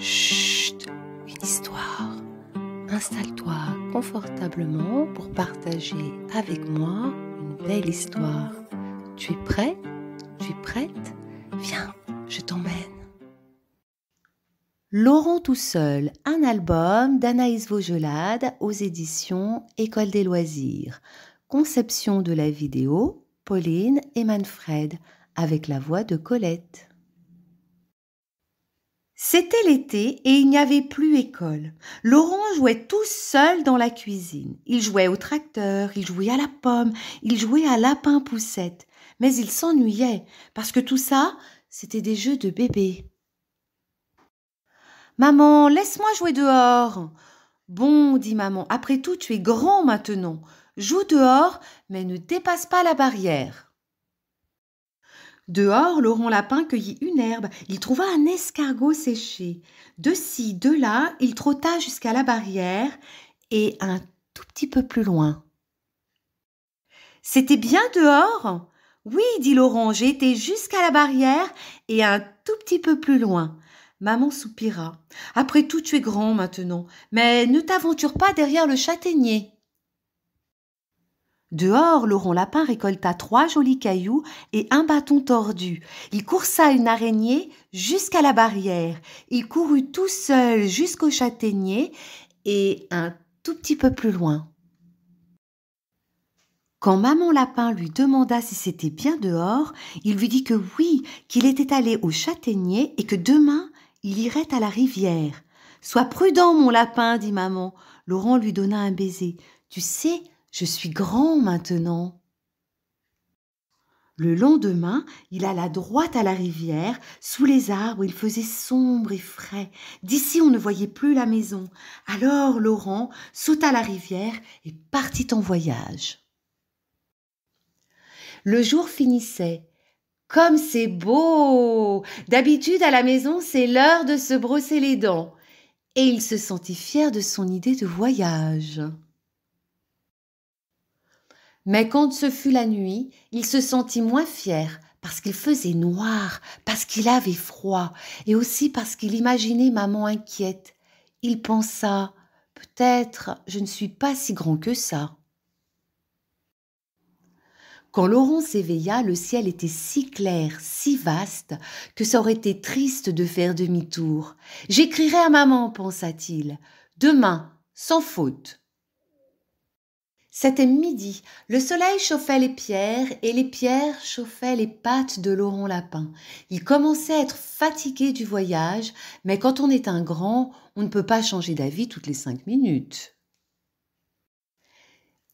Chut, une histoire. Installe-toi confortablement pour partager avec moi une belle histoire. Tu es prêt Tu es prête Viens, je t'emmène. Laurent tout seul, un album d'Anaïs Vaugelade aux éditions École des loisirs. Conception de la vidéo, Pauline et Manfred, avec la voix de Colette. C'était l'été et il n'y avait plus école. Laurent jouait tout seul dans la cuisine. Il jouait au tracteur, il jouait à la pomme, il jouait à lapin poussette. Mais il s'ennuyait parce que tout ça, c'était des jeux de bébé. Maman, laisse-moi jouer dehors. Bon, dit maman, après tout, tu es grand maintenant. Joue dehors, mais ne dépasse pas la barrière. Dehors, Laurent Lapin cueillit une herbe. Il trouva un escargot séché. De ci, de là, il trotta jusqu'à la barrière et un tout petit peu plus loin. C'était bien dehors Oui, dit Laurent, j'ai été jusqu'à la barrière et un tout petit peu plus loin. Maman soupira. Après tout, tu es grand maintenant, mais ne t'aventure pas derrière le châtaignier. Dehors, Laurent Lapin récolta trois jolis cailloux et un bâton tordu. Il coursa une araignée jusqu'à la barrière. Il courut tout seul jusqu'au châtaignier et un tout petit peu plus loin. Quand Maman Lapin lui demanda si c'était bien dehors, il lui dit que oui, qu'il était allé au châtaignier et que demain il irait à la rivière. Sois prudent, mon lapin, dit maman. Laurent lui donna un baiser. Tu sais, je suis grand maintenant. Le lendemain, il alla droit à la rivière. Sous les arbres, il faisait sombre et frais. D'ici, on ne voyait plus la maison. Alors, Laurent sauta la rivière et partit en voyage. Le jour finissait. Comme c'est beau D'habitude, à la maison, c'est l'heure de se brosser les dents. Et il se sentit fier de son idée de voyage. Mais quand ce fut la nuit, il se sentit moins fier, parce qu'il faisait noir, parce qu'il avait froid, et aussi parce qu'il imaginait maman inquiète. Il pensa Peut-être je ne suis pas si grand que ça. Quand Laurent s'éveilla, le ciel était si clair, si vaste, que ça aurait été triste de faire demi-tour. J'écrirai à maman, pensa-t-il. Demain, sans faute. C'était midi. Le soleil chauffait les pierres et les pierres chauffaient les pattes de Laurent Lapin. Il commençait à être fatigué du voyage, mais quand on est un grand, on ne peut pas changer d'avis toutes les cinq minutes.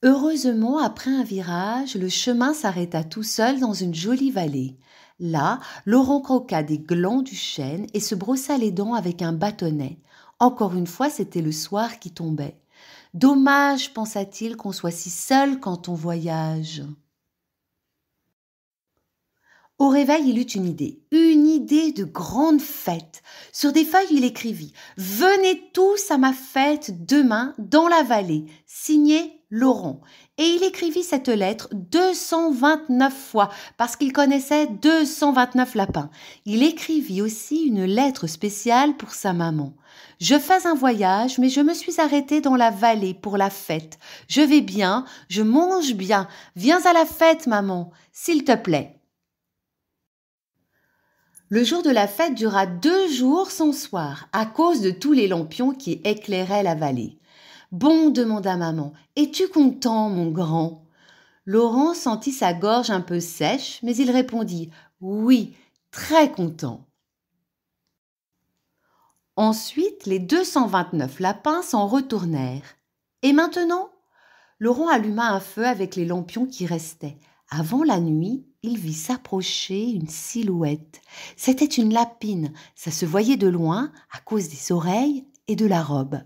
Heureusement, après un virage, le chemin s'arrêta tout seul dans une jolie vallée. Là, Laurent croqua des glands du chêne et se brossa les dents avec un bâtonnet. Encore une fois, c'était le soir qui tombait. Dommage, pensa-t-il, qu'on soit si seul quand on voyage. Au réveil, il eut une idée, une idée de grande fête. Sur des feuilles, il écrivit ⁇ Venez tous à ma fête demain dans la vallée, signé Laurent. Et il écrivit cette lettre 229 fois parce qu'il connaissait 229 lapins. Il écrivit aussi une lettre spéciale pour sa maman. Je fais un voyage, mais je me suis arrêté dans la vallée pour la fête. Je vais bien, je mange bien. Viens à la fête, maman, s'il te plaît. Le jour de la fête dura deux jours sans soir à cause de tous les lampions qui éclairaient la vallée. Bon, demanda maman, es-tu content, mon grand Laurent sentit sa gorge un peu sèche, mais il répondit Oui, très content. Ensuite, les 229 lapins s'en retournèrent. Et maintenant Laurent alluma un feu avec les lampions qui restaient. Avant la nuit, il vit s'approcher une silhouette. C'était une lapine, ça se voyait de loin à cause des oreilles et de la robe.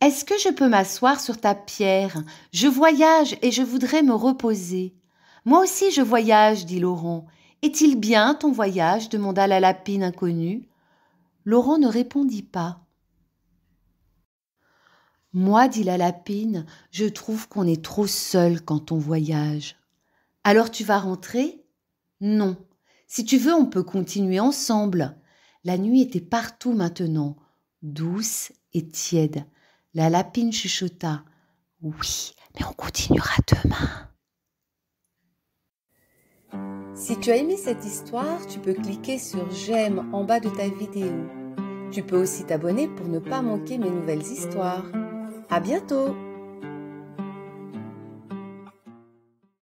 Est-ce que je peux m'asseoir sur ta pierre Je voyage et je voudrais me reposer. Moi aussi je voyage, dit Laurent. Est-il bien ton voyage demanda la lapine inconnue. Laurent ne répondit pas. Moi, dit la lapine, je trouve qu'on est trop seul quand on voyage. Alors tu vas rentrer Non. Si tu veux, on peut continuer ensemble. La nuit était partout maintenant, douce et tiède. La lapine chuchota. Oui, mais on continuera demain. Si tu as aimé cette histoire, tu peux cliquer sur j'aime en bas de ta vidéo. Tu peux aussi t'abonner pour ne pas manquer mes nouvelles histoires. À bientôt!